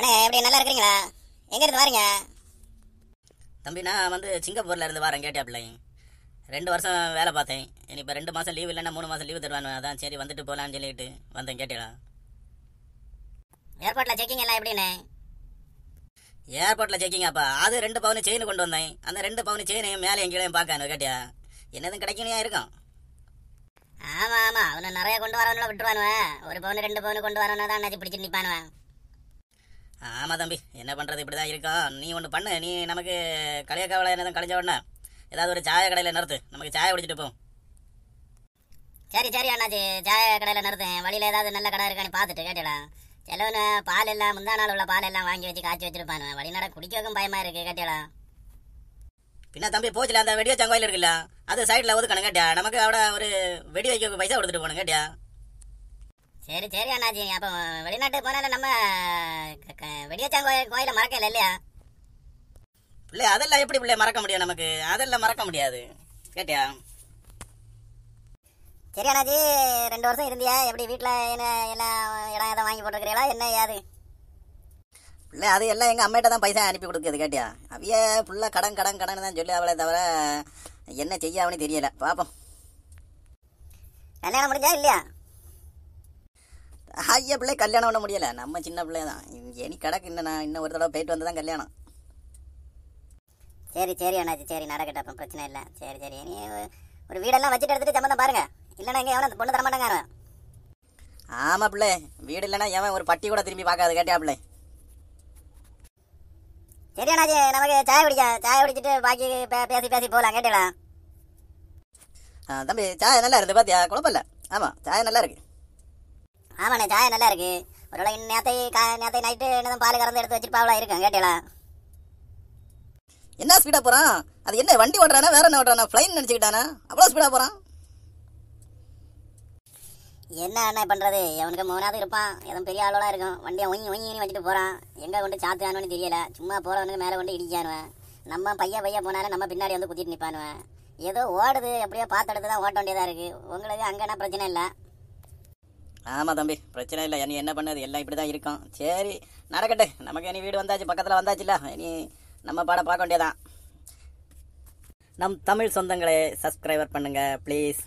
அண்ணே எப்படி நல்லா இருக்கிறீங்களா எங்கே இருந்து வரீங்க தம்பி நான் வந்து சிங்கப்பூரில் இருந்து வரேன் கேட்டியாப்லை ரெண்டு வருஷம் வேலை பார்த்தேன் இனி இப்போ ரெண்டு மாதம் லீவ் இல்லைன்னா மூணு மாதம் லீவு தருவானு அதான் சரி வந்துட்டு போகலான்னு சொல்லிட்டு வந்தேன் கேட்டியா ஏர்போர்ட்டில் செக்கிங் எல்லாம் எப்படின்னு ஏர்போர்ட்டில் செக்கிங்காப்பா அது ரெண்டு பவுன் செயின் கொண்டு வந்தேன் அந்த ரெண்டு பவுன் செயினையும் மேலே எங்கேயும் பார்க்கணும் கேட்டியா என்னதும் கிடைக்கணும் இருக்கும் ஆமாம் ஆமாம் அவனை நிறைய கொண்டு வரவனால விட்டுருவானுவேன் ஒரு பவுன் ரெண்டு பவுன் கொண்டு வரவனா தான் அண்ணாச்சி பிடிச்சிட்டு நிற்பானுவேன் ஆமாம் தம்பி என்ன பண்ணுறது இப்படி தான் இருக்கும் நீ ஒன்று பண்ணு நீ நமக்கு கலையக்காவில் என்ன தான் கலைஞ்ச உடனே ஏதாவது ஒரு சாய கடையில் நிறுத்து நமக்கு சாய குடிச்சிட்டு போ சரி சரி அண்ணாச்சி சாய கடையில் நிறுத்து வழியில் ஏதாவது நல்ல கடை இருக்கான்னு பார்த்துட்டு கேட்டிடலாம் சிலவனு பால் எல்லாம் முந்தா நாள் உள்ள பால் எல்லாம் வாங்கி வச்சு காய்ச்சி வழி வழிநட குடிக்கவும் பயமாக இருக்குது கேட்டிடலாம் பின்ன தம்பி போச்சுல அந்த வெடியோ சங்கோயில் இருக்குல்ல அது சைடில் ஒதுக்கணும் கேட்டியா நமக்கு அவட ஒரு வெடி வைக்க பைசா கொடுத்துட்டு போகணும் கேட்டியா சரி சரி அண்ணாஜி அப்போ வெளிநாட்டுக்கு போனால நம்ம வெடியாச்சான் கோயில் கோயில மறக்கல இல்லையா பிள்ளை அதெல்லாம் எப்படி பிள்ளைய மறக்க முடியும் நமக்கு அதெல்லாம் மறக்க முடியாது கேட்டியா சரி அண்ணாஜி ரெண்டு வருஷம் இருந்தியா எப்படி வீட்டில் என்ன என்ன இடம் எதாவது வாங்கி போட்டுருக்கிறீங்களா என்ன ஏது இல்லை அது எல்லாம் எங்கள் அம்மையிட்ட தான் பைசா அனுப்பி கொடுக்குது கேட்டியா அவைய ஃபுல்லாக கடன் கடன் கடன் தான் சொல்லி அவளை தவிர என்ன செய்யாவனே தெரியலை பார்ப்போம் கல்யாணம் முடிஞ்சா இல்லையா ஐயா பிள்ளை கல்யாணம் பண்ண முடியலை நம்ம சின்ன பிள்ளை தான் எனி கிடக்கு இன்னும் நான் இன்னும் ஒரு தடவை போயிட்டு வந்து தான் கல்யாணம் சரி சரி அண்ணாச்சி சரி நடக்கட்டும் அப்புறம் பிரச்சனை இல்லை சரி சரி நீ ஒரு வீடெல்லாம் வச்சுட்டு எடுத்துட்டு சம்மந்தம் பாருங்க இல்லைனா எங்கே எவனை பொண்ணு தரமாட்டாங்க ஆமாம் பிள்ளை வீடு இல்லைனா எவன் ஒரு பட்டி கூட திரும்பி பார்க்காது கேட்டியா பிள்ளை சரி அண்ணாச்சி நமக்கு சாய குடிக்க சாய குடிச்சிட்டு பாக்கி பேசி பேசி போகலாம் கேட்டுக்கலாம் தம்பி சாய நல்லா இருக்குது பார்த்தியா குழப்பம் இல்லை ஆமாம் சாய நல்லா இருக்குது ஆமாண்ணே சாயம் நல்லா இருக்கு ஒரு வேளை நேத்தை கா நேத்தை நைட்டு என்னதான் பால் கறந்து எடுத்து வச்சிருப்பாவில இருக்கும் கேட்டீங்களா என்ன ஸ்பீடாக போகிறான் அது என்ன வண்டி ஓட்டுறானா வேற என்ன ஓட்டுறானா ஃப்ளைன் நினச்சிக்கிட்டானா அவ்வளோ ஸ்பீடாக போகிறான் என்ன அண்ணா பண்ணுறது எவனுக்கு மூணாவது இருப்பான் எதுவும் பெரிய ஆளோட இருக்கும் வண்டியை ஒங்கி ஒங்கின்னு வச்சுட்டு போகிறான் எங்கே கொண்டு சாத்துறானு தெரியல சும்மா போகிறவனுக்கு மேலே கொண்டு இடிக்கானுவேன் நம்ம பையன் பையன் போனாலும் நம்ம பின்னாடி வந்து குத்திட்டு நிற்பானுவேன் ஏதோ ஓடுது எப்படியோ பார்த்து தான் ஓட்ட வேண்டியதாக இருக்குது உங்களுக்கு என்ன பிரச்சனை இல்லை ஆமாம் தம்பி பிரச்சனை இல்லை நீ என்ன பண்ணது எல்லாம் இப்படி தான் இருக்கும் சரி நடக்கட்டு நமக்கு இனி வீடு வந்தாச்சு பக்கத்தில் வந்தாச்சுல்ல இனி நம்ம பாடம் பார்க்க வேண்டியதான் நம் தமிழ் சொந்தங்களே சப்ஸ்கிரைபர் பண்ணுங்கள் ப்ளீஸ்